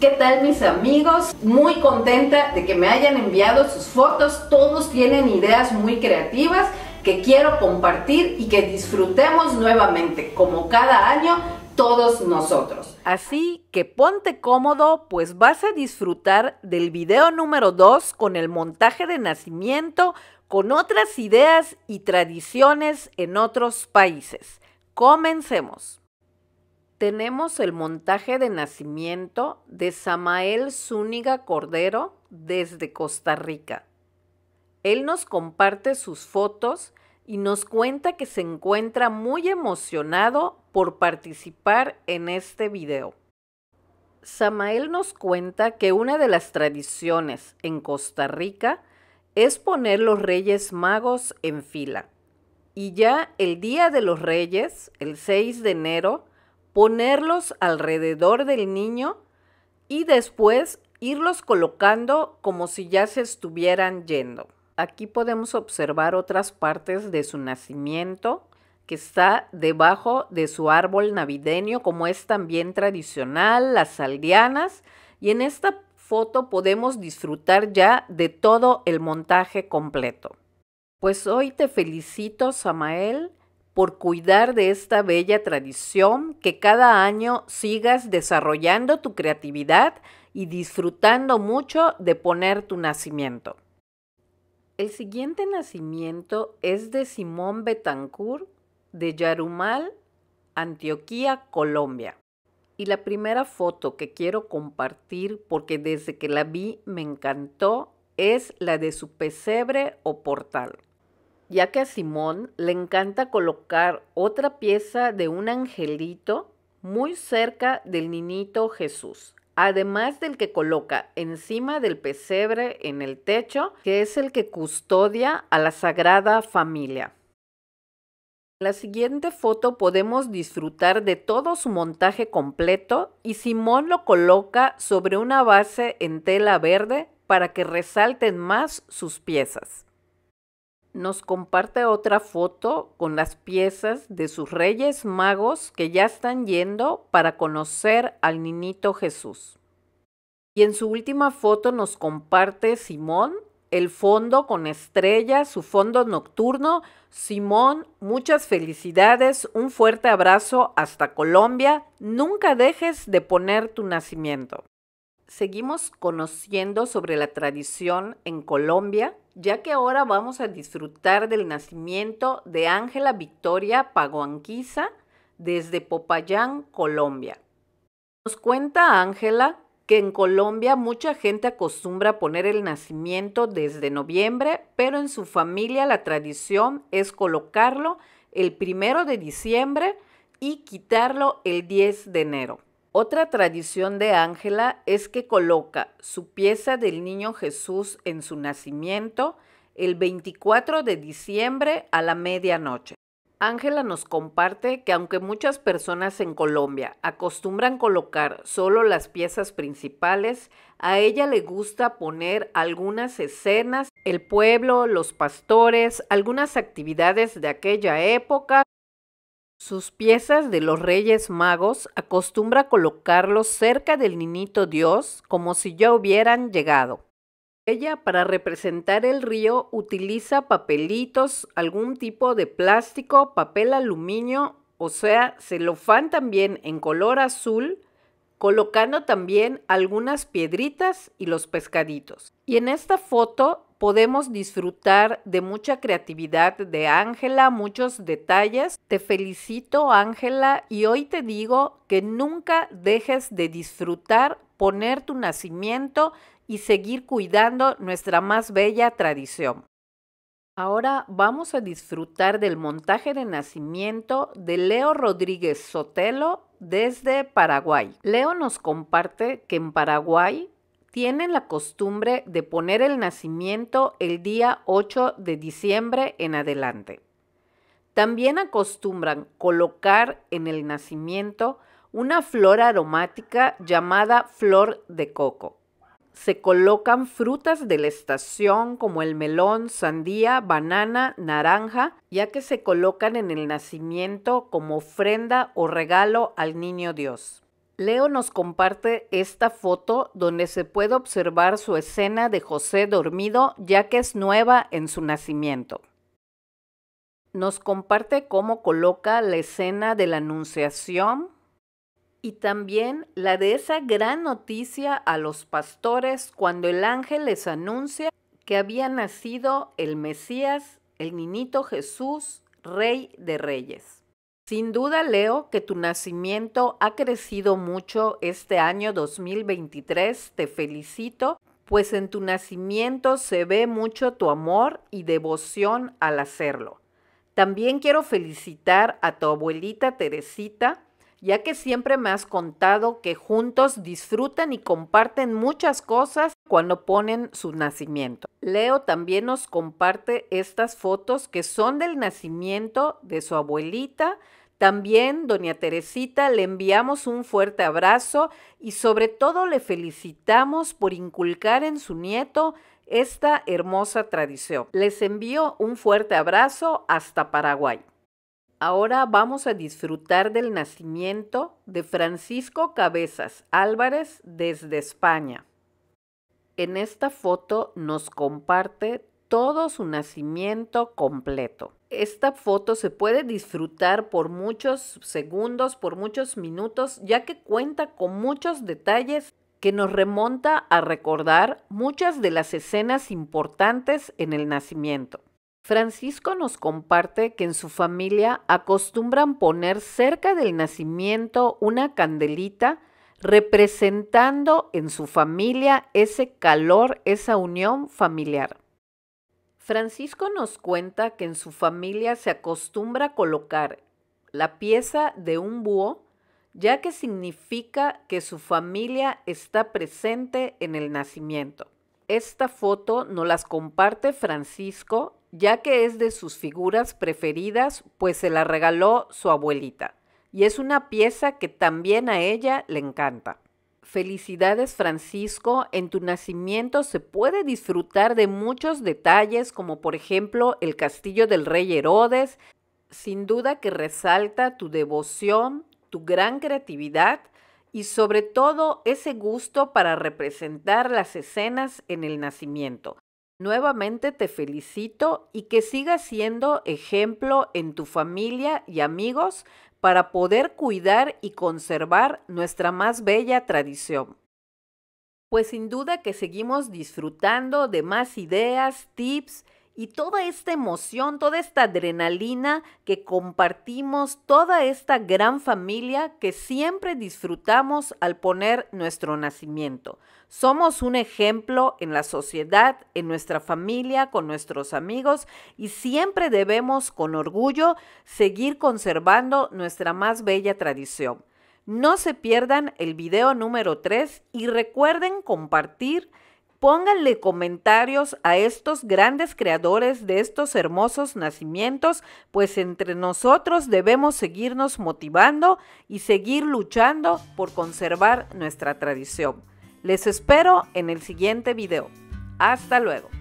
¿Qué tal mis amigos? Muy contenta de que me hayan enviado sus fotos. Todos tienen ideas muy creativas que quiero compartir y que disfrutemos nuevamente, como cada año, todos nosotros. Así que ponte cómodo, pues vas a disfrutar del video número 2 con el montaje de nacimiento, con otras ideas y tradiciones en otros países. Comencemos tenemos el montaje de nacimiento de Samael Zúñiga Cordero desde Costa Rica. Él nos comparte sus fotos y nos cuenta que se encuentra muy emocionado por participar en este video. Samael nos cuenta que una de las tradiciones en Costa Rica es poner los Reyes Magos en fila. Y ya el Día de los Reyes, el 6 de enero, ponerlos alrededor del niño y después irlos colocando como si ya se estuvieran yendo. Aquí podemos observar otras partes de su nacimiento que está debajo de su árbol navideño, como es también tradicional, las aldeanas. Y en esta foto podemos disfrutar ya de todo el montaje completo. Pues hoy te felicito, Samael, por cuidar de esta bella tradición, que cada año sigas desarrollando tu creatividad y disfrutando mucho de poner tu nacimiento. El siguiente nacimiento es de Simón Betancourt de Yarumal, Antioquía, Colombia. Y la primera foto que quiero compartir, porque desde que la vi me encantó, es la de su pesebre o portal ya que a Simón le encanta colocar otra pieza de un angelito muy cerca del niñito Jesús, además del que coloca encima del pesebre en el techo, que es el que custodia a la Sagrada Familia. En la siguiente foto podemos disfrutar de todo su montaje completo y Simón lo coloca sobre una base en tela verde para que resalten más sus piezas nos comparte otra foto con las piezas de sus reyes magos que ya están yendo para conocer al niñito Jesús. Y en su última foto nos comparte Simón el fondo con estrellas, su fondo nocturno. Simón, muchas felicidades, un fuerte abrazo hasta Colombia. Nunca dejes de poner tu nacimiento seguimos conociendo sobre la tradición en Colombia, ya que ahora vamos a disfrutar del nacimiento de Ángela Victoria Paguanquiza desde Popayán, Colombia. Nos cuenta Ángela que en Colombia mucha gente acostumbra poner el nacimiento desde noviembre, pero en su familia la tradición es colocarlo el primero de diciembre y quitarlo el 10 de enero. Otra tradición de Ángela es que coloca su pieza del Niño Jesús en su nacimiento el 24 de diciembre a la medianoche. Ángela nos comparte que aunque muchas personas en Colombia acostumbran colocar solo las piezas principales, a ella le gusta poner algunas escenas, el pueblo, los pastores, algunas actividades de aquella época, sus piezas de los Reyes Magos acostumbra colocarlos cerca del ninito Dios como si ya hubieran llegado. Ella para representar el río utiliza papelitos, algún tipo de plástico, papel aluminio, o sea, celofán también en color azul, colocando también algunas piedritas y los pescaditos. Y en esta foto podemos disfrutar de mucha creatividad de Ángela, muchos detalles. Te felicito Ángela y hoy te digo que nunca dejes de disfrutar, poner tu nacimiento y seguir cuidando nuestra más bella tradición. Ahora vamos a disfrutar del montaje de nacimiento de Leo Rodríguez Sotelo desde Paraguay. Leo nos comparte que en Paraguay tienen la costumbre de poner el nacimiento el día 8 de diciembre en adelante. También acostumbran colocar en el nacimiento una flor aromática llamada flor de coco. Se colocan frutas de la estación como el melón, sandía, banana, naranja, ya que se colocan en el nacimiento como ofrenda o regalo al niño Dios. Leo nos comparte esta foto donde se puede observar su escena de José dormido ya que es nueva en su nacimiento. Nos comparte cómo coloca la escena de la Anunciación y también la de esa gran noticia a los pastores cuando el ángel les anuncia que había nacido el Mesías, el niñito Jesús, Rey de Reyes. Sin duda, Leo, que tu nacimiento ha crecido mucho este año 2023. Te felicito, pues en tu nacimiento se ve mucho tu amor y devoción al hacerlo. También quiero felicitar a tu abuelita Teresita, ya que siempre me has contado que juntos disfrutan y comparten muchas cosas cuando ponen su nacimiento. Leo también nos comparte estas fotos que son del nacimiento de su abuelita. También, doña Teresita, le enviamos un fuerte abrazo y sobre todo le felicitamos por inculcar en su nieto esta hermosa tradición. Les envío un fuerte abrazo hasta Paraguay. Ahora vamos a disfrutar del nacimiento de Francisco Cabezas Álvarez desde España. En esta foto nos comparte todo su nacimiento completo. Esta foto se puede disfrutar por muchos segundos, por muchos minutos, ya que cuenta con muchos detalles que nos remonta a recordar muchas de las escenas importantes en el nacimiento. Francisco nos comparte que en su familia acostumbran poner cerca del nacimiento una candelita representando en su familia ese calor, esa unión familiar. Francisco nos cuenta que en su familia se acostumbra colocar la pieza de un búho, ya que significa que su familia está presente en el nacimiento. Esta foto nos las comparte Francisco ya que es de sus figuras preferidas, pues se la regaló su abuelita, y es una pieza que también a ella le encanta. Felicidades Francisco, en tu nacimiento se puede disfrutar de muchos detalles como por ejemplo el castillo del rey Herodes, sin duda que resalta tu devoción, tu gran creatividad y sobre todo ese gusto para representar las escenas en el nacimiento. Nuevamente te felicito y que sigas siendo ejemplo en tu familia y amigos para poder cuidar y conservar nuestra más bella tradición. Pues sin duda que seguimos disfrutando de más ideas, tips y toda esta emoción, toda esta adrenalina que compartimos, toda esta gran familia que siempre disfrutamos al poner nuestro nacimiento. Somos un ejemplo en la sociedad, en nuestra familia, con nuestros amigos y siempre debemos con orgullo seguir conservando nuestra más bella tradición. No se pierdan el video número 3 y recuerden compartir Pónganle comentarios a estos grandes creadores de estos hermosos nacimientos, pues entre nosotros debemos seguirnos motivando y seguir luchando por conservar nuestra tradición. Les espero en el siguiente video. Hasta luego.